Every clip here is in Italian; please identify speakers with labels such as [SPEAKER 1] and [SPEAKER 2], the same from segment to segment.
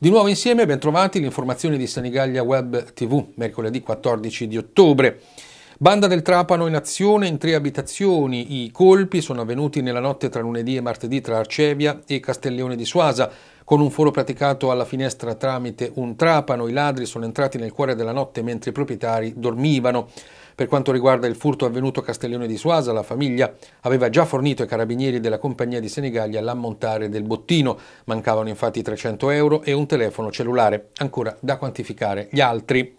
[SPEAKER 1] Di nuovo insieme, ben trovati, l'informazione di Senigallia Web TV, mercoledì 14 di ottobre. Banda del Trapano in azione in tre abitazioni. I colpi sono avvenuti nella notte tra lunedì e martedì tra Arcevia e Castellone di Suasa. Con un foro praticato alla finestra tramite un trapano, i ladri sono entrati nel cuore della notte mentre i proprietari dormivano. Per quanto riguarda il furto avvenuto a Castellone di Suasa, la famiglia aveva già fornito ai carabinieri della compagnia di Senigallia l'ammontare del bottino. Mancavano infatti 300 euro e un telefono cellulare, ancora da quantificare gli altri.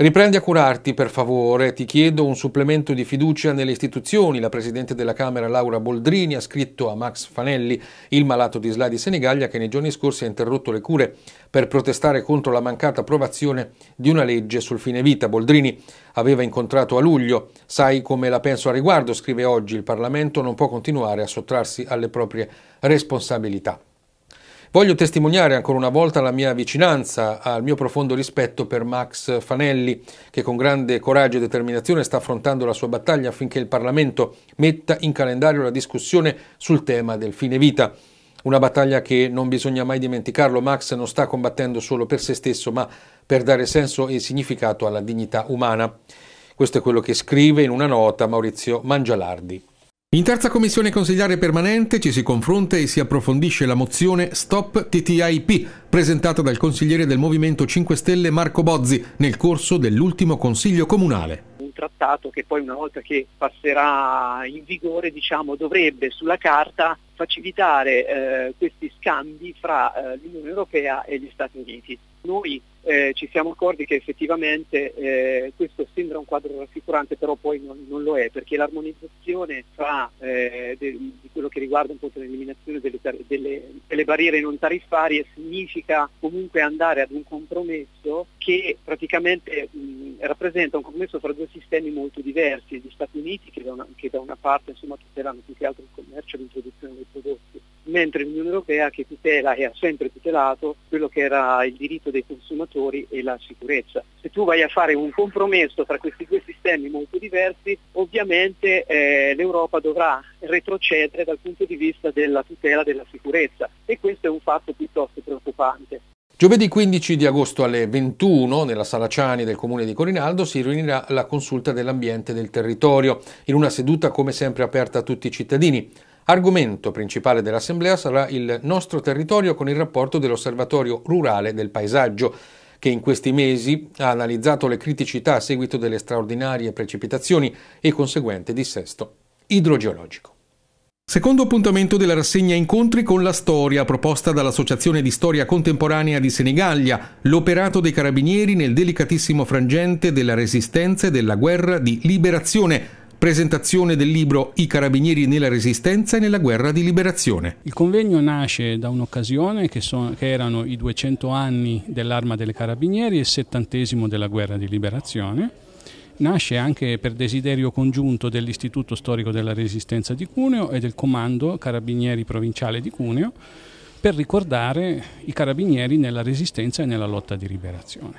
[SPEAKER 1] Riprendi a curarti, per favore. Ti chiedo un supplemento di fiducia nelle istituzioni. La Presidente della Camera Laura Boldrini ha scritto a Max Fanelli, il malato di SLA di Senigallia, che nei giorni scorsi ha interrotto le cure per protestare contro la mancata approvazione di una legge sul fine vita. Boldrini aveva incontrato a luglio. Sai come la penso a riguardo, scrive oggi. Il Parlamento non può continuare a sottrarsi alle proprie responsabilità. Voglio testimoniare ancora una volta la mia vicinanza, al mio profondo rispetto per Max Fanelli, che con grande coraggio e determinazione sta affrontando la sua battaglia affinché il Parlamento metta in calendario la discussione sul tema del fine vita. Una battaglia che non bisogna mai dimenticarlo, Max non sta combattendo solo per se stesso, ma per dare senso e significato alla dignità umana. Questo è quello che scrive in una nota Maurizio Mangialardi. In terza commissione consigliare permanente ci si confronta e si approfondisce la mozione Stop TTIP presentata dal consigliere del Movimento 5 Stelle Marco Bozzi nel corso dell'ultimo consiglio comunale.
[SPEAKER 2] Un trattato che poi una volta che passerà in vigore diciamo, dovrebbe sulla carta facilitare eh, questi scambi fra eh, l'Unione Europea e gli Stati Uniti. Noi eh, ci siamo accorti che effettivamente eh, questo sembra un quadro rassicurante, però poi non, non lo è, perché l'armonizzazione tra eh, de, di quello che riguarda l'eliminazione delle, delle, delle, barriere non tariffarie significa comunque andare ad un compromesso che praticamente mh, rappresenta un compromesso fra due sistemi molto diversi, gli Stati Uniti che da una, che da una parte insomma, tutelano più che altro il commercio e l'introduzione dei prodotti mentre l'Unione Europea che tutela e ha sempre tutelato quello che era il diritto dei consumatori e la sicurezza. Se tu vai a fare un compromesso tra questi due sistemi molto diversi, ovviamente eh, l'Europa dovrà retrocedere dal punto di vista della tutela della sicurezza e questo è un fatto piuttosto preoccupante.
[SPEAKER 1] Giovedì 15 di agosto alle 21 nella Sala Ciani del comune di Corinaldo si riunirà la consulta dell'ambiente del territorio in una seduta come sempre aperta a tutti i cittadini. Argomento principale dell'assemblea sarà il nostro territorio con il rapporto dell'osservatorio rurale del paesaggio che in questi mesi ha analizzato le criticità a seguito delle straordinarie precipitazioni e conseguente dissesto idrogeologico. Secondo appuntamento della rassegna Incontri con la Storia, proposta dall'Associazione di Storia Contemporanea di Senigallia, l'operato dei carabinieri nel delicatissimo frangente della resistenza e della guerra di liberazione, presentazione del libro I carabinieri nella resistenza e nella guerra di liberazione.
[SPEAKER 3] Il convegno nasce da un'occasione che, so, che erano i 200 anni dell'arma delle carabinieri e il settantesimo della guerra di liberazione nasce anche per desiderio congiunto dell'Istituto Storico della Resistenza di Cuneo e del Comando Carabinieri Provinciale di Cuneo per ricordare i carabinieri nella resistenza e nella lotta di liberazione.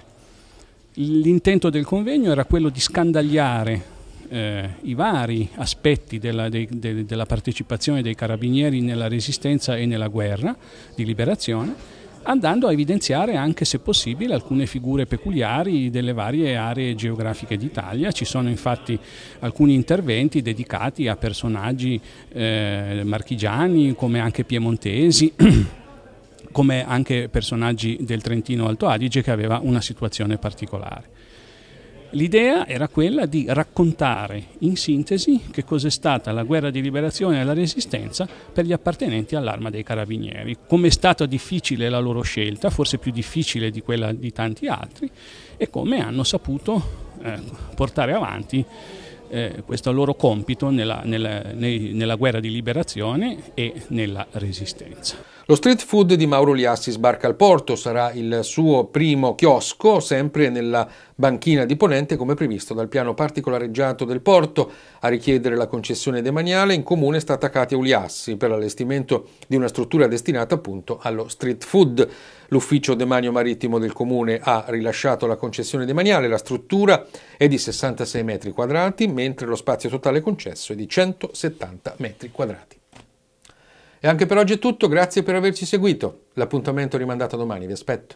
[SPEAKER 3] L'intento del convegno era quello di scandagliare eh, i vari aspetti della, de, de, della partecipazione dei carabinieri nella resistenza e nella guerra di liberazione andando a evidenziare anche se possibile alcune figure peculiari delle varie aree geografiche d'Italia. Ci sono infatti alcuni interventi dedicati a personaggi eh, marchigiani come anche piemontesi. come anche personaggi del Trentino Alto Adige che aveva una situazione particolare. L'idea era quella di raccontare in sintesi che cos'è stata la guerra di liberazione e la resistenza per gli appartenenti all'arma dei carabinieri, come è stata difficile la loro scelta, forse più difficile di quella di tanti altri, e come hanno saputo eh, portare avanti eh, questo loro compito nella, nella, nei, nella guerra di liberazione e nella resistenza. Lo street food di Mauro Liassi
[SPEAKER 1] sbarca al porto, sarà il suo primo chiosco, sempre nella banchina di Ponente come previsto dal piano particolareggiato del porto. A richiedere la concessione demaniale in comune è stata Katia Uliassi per l'allestimento di una struttura destinata appunto allo street food. L'ufficio demanio marittimo del comune ha rilasciato la concessione demaniale, la struttura è di 66 metri quadrati, mentre lo spazio totale concesso è di 170 metri quadrati. E anche per oggi è tutto, grazie per averci seguito. L'appuntamento è rimandato domani, vi aspetto.